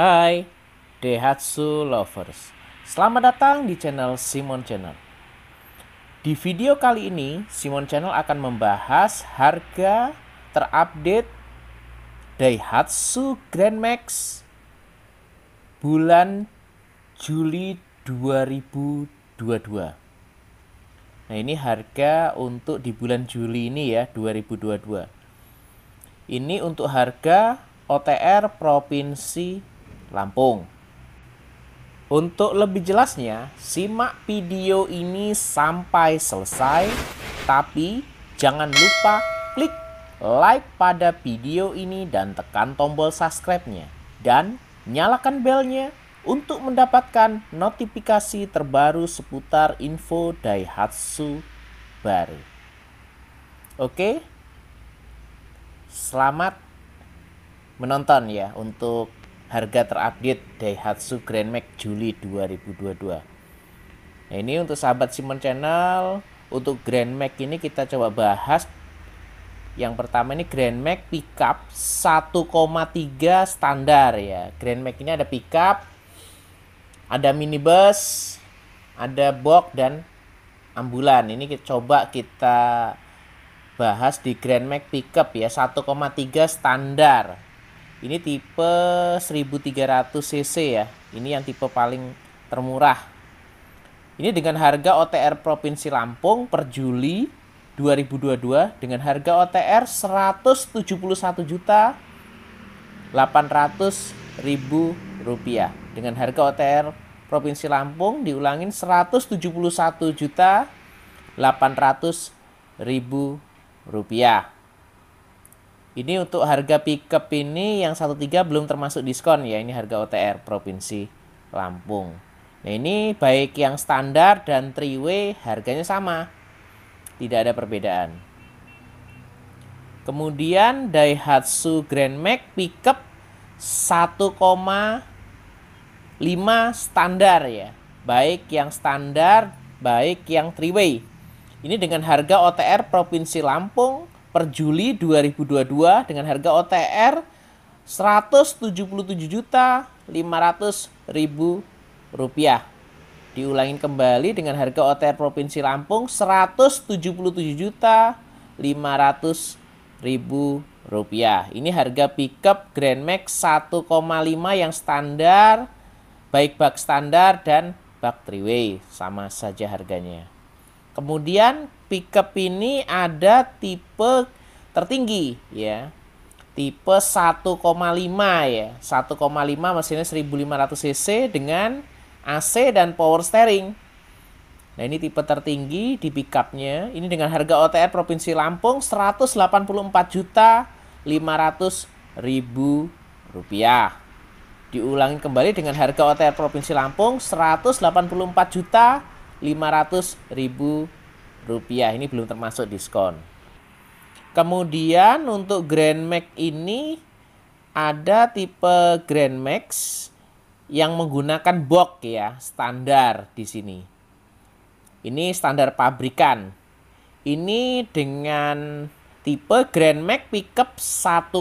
Hai Daihatsu Lovers Selamat datang di channel Simon Channel Di video kali ini Simon Channel akan membahas harga terupdate Daihatsu Grand Max bulan Juli 2022 Nah ini harga untuk di bulan Juli ini ya 2022 Ini untuk harga OTR Provinsi Lampung. Untuk lebih jelasnya, simak video ini sampai selesai, tapi jangan lupa klik like pada video ini dan tekan tombol subscribe-nya. Dan nyalakan belnya untuk mendapatkan notifikasi terbaru seputar info Daihatsu baru. Oke, selamat menonton ya untuk harga terupdate Daihatsu Grand Max Juli 2022. Nah, ini untuk sahabat Simon Channel, untuk Grand Max ini kita coba bahas. Yang pertama ini Grand Max pickup 1,3 standar ya. Grand Max ini ada pickup, ada minibus, ada box dan ambulan. Ini kita coba kita bahas di Grand Max pickup ya 1,3 standar. Ini tipe 1300 cc ya. Ini yang tipe paling termurah. Ini dengan harga OTR Provinsi Lampung per Juli 2022 dengan harga OTR 171 juta 800 ribu rupiah dengan harga OTR Provinsi Lampung diulangin 171 juta 800 ribu rupiah. Ini untuk harga pickup ini yang 13 belum termasuk diskon ya. Ini harga OTR Provinsi Lampung. Nah, ini baik yang standar dan triway harganya sama. Tidak ada perbedaan. Kemudian Daihatsu Grand Max pickup 1,5 standar ya. Baik yang standar, baik yang triway. Ini dengan harga OTR Provinsi Lampung per Juli 2022 dengan harga OTR Rp177.500.000. Diulangin kembali dengan harga OTR Provinsi Lampung Rp177.500.000. Ini harga pickup Grand Max 1,5 yang standar, baik bak standar dan bak way sama saja harganya. Kemudian pickup ini ada tipe tertinggi ya. Tipe 1,5 ya. 1,5 mesinnya 1500 cc dengan AC dan power steering. Nah, ini tipe tertinggi di pickupnya. Ini dengan harga OTR Provinsi Lampung 184 juta 500 ribu rupiah. Diulangi kembali dengan harga OTR Provinsi Lampung 184 juta 500 ribu rupiah ini belum termasuk diskon kemudian untuk Grand Max ini ada tipe Grand Max yang menggunakan box ya standar di sini ini standar pabrikan ini dengan tipe Grand Max pickup 1,3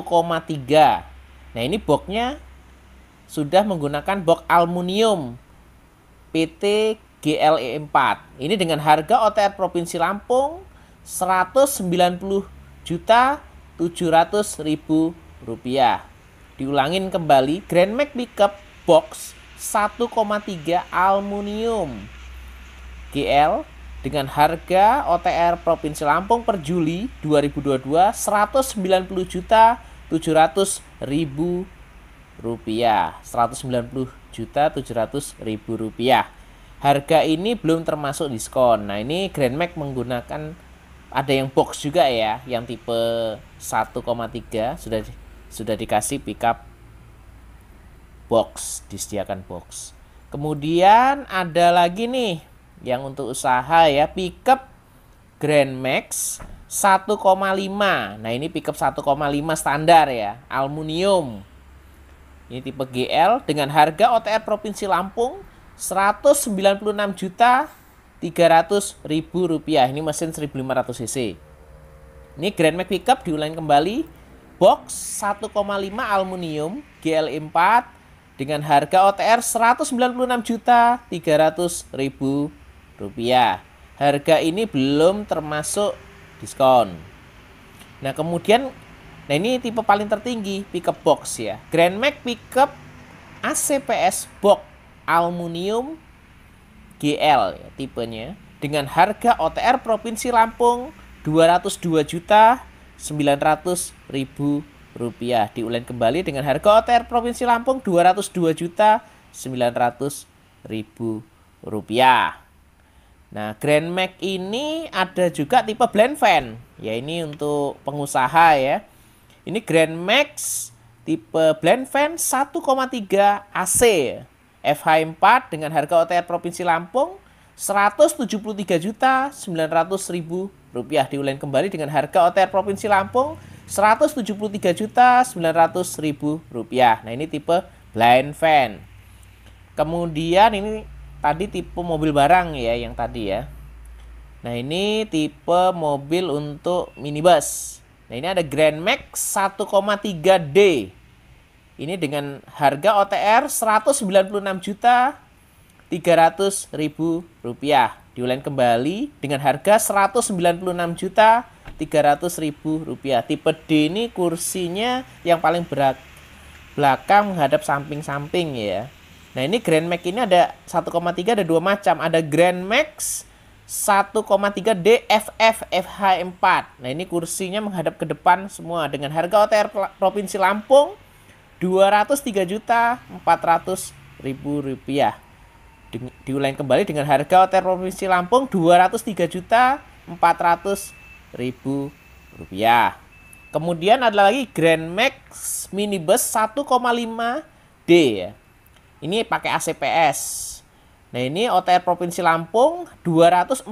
nah ini boxnya sudah menggunakan box aluminium PT GLE 4. Ini dengan harga OTR Provinsi Lampung 190 juta 700 ribu rupiah. Diulangin kembali, Grand Max Pickup Box 1,3 aluminium GL dengan harga OTR Provinsi Lampung per Juli 2022 190 juta 700 ribu rupiah 190 juta 700 ribu rupiah Harga ini belum termasuk diskon. Nah, ini Grand Max menggunakan ada yang box juga ya, yang tipe 1,3 sudah sudah dikasih pickup box, disediakan box. Kemudian ada lagi nih yang untuk usaha ya, pickup Grand Max 1,5. Nah, ini pickup 1,5 standar ya, aluminium. Ini tipe GL dengan harga OTR Provinsi Lampung 196 juta 300 ribu rupiah. Ini mesin 1500 cc. Ini Grand Max Pickup diulangi kembali. Box 1,5 aluminium GL4 e dengan harga OTR 196 juta 300 ribu rupiah. Harga ini belum termasuk diskon. Nah kemudian, nah ini tipe paling tertinggi pickup box ya. Grand Max Pickup ACPS Box aluminium GL ya, tipenya dengan harga OTR Provinsi Lampung 202 juta 900 ribu rupiah diulen kembali dengan harga OTR Provinsi Lampung 202 juta 900 ribu rupiah Nah Grand Max ini ada juga tipe blend fan ya ini untuk pengusaha ya ini Grand Max tipe blend fan 1,3 AC ya. FH4 dengan harga OTR Provinsi Lampung Rp173.900.000 diulen rupiah kembali dengan harga OTR Provinsi Lampung Rp173.900.000. Nah ini tipe blind van. Kemudian ini tadi tipe mobil barang ya yang tadi ya. Nah ini tipe mobil untuk minibus. Nah ini ada Grand Max 1,3D ini dengan harga OTR 196 juta 300 ribu rupiah. Diulang kembali dengan harga 196 juta 300 ribu rupiah. Tipe D ini kursinya yang paling berat belakang menghadap samping-samping ya. Nah ini Grand Max ini ada 1,3 ada dua macam. Ada Grand Max 1,3 DFF FH4. Nah ini kursinya menghadap ke depan semua dengan harga OTR Provinsi Lampung 203 juta 400 ribu rupiah diulang kembali dengan harga OTR Provinsi Lampung 203 juta 400 ribu rupiah kemudian ada lagi Grand Max minibus 1,5 D ini pakai ACPS nah ini OTR Provinsi Lampung 214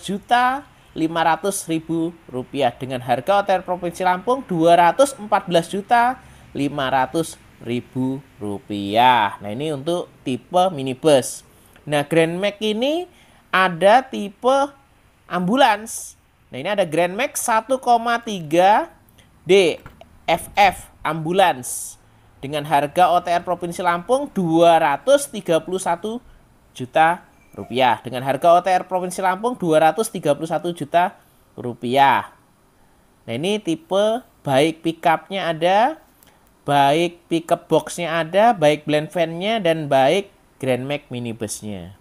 juta 500 ribu rupiah dengan harga OTR Provinsi Lampung 214 juta ribu rupiah. Nah ini untuk tipe minibus. Nah Grand Max ini ada tipe ambulans. Nah ini ada Grand Max 1,3 tiga dff ambulans dengan harga OTR Provinsi Lampung 231 juta rupiah dengan harga OTR Provinsi Lampung 231 juta rupiah. Nah ini tipe baik pickupnya ada, baik pickup boxnya ada, baik blend fan-nya, dan baik Grand Max minibusnya.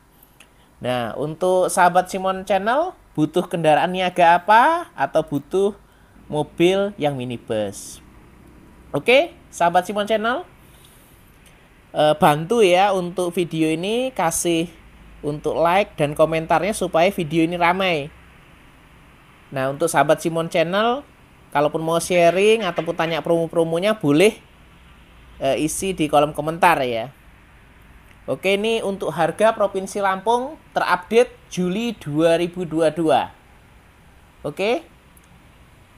Nah, untuk sahabat Simon Channel, butuh kendaraan niaga apa atau butuh mobil yang minibus? Oke, sahabat Simon Channel, eh, bantu ya untuk video ini kasih untuk like dan komentarnya supaya video ini ramai. Nah, untuk sahabat Simon Channel, kalaupun mau sharing ataupun tanya promo-promonya boleh uh, isi di kolom komentar ya. Oke, ini untuk harga Provinsi Lampung terupdate Juli 2022. Oke.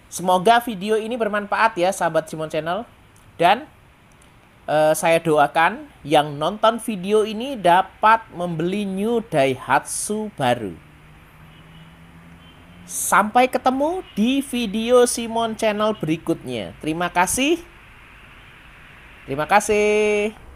Semoga video ini bermanfaat ya sahabat Simon Channel dan eh, saya doakan yang nonton video ini dapat membeli new Daihatsu baru. Sampai ketemu di video Simon Channel berikutnya. Terima kasih. Terima kasih.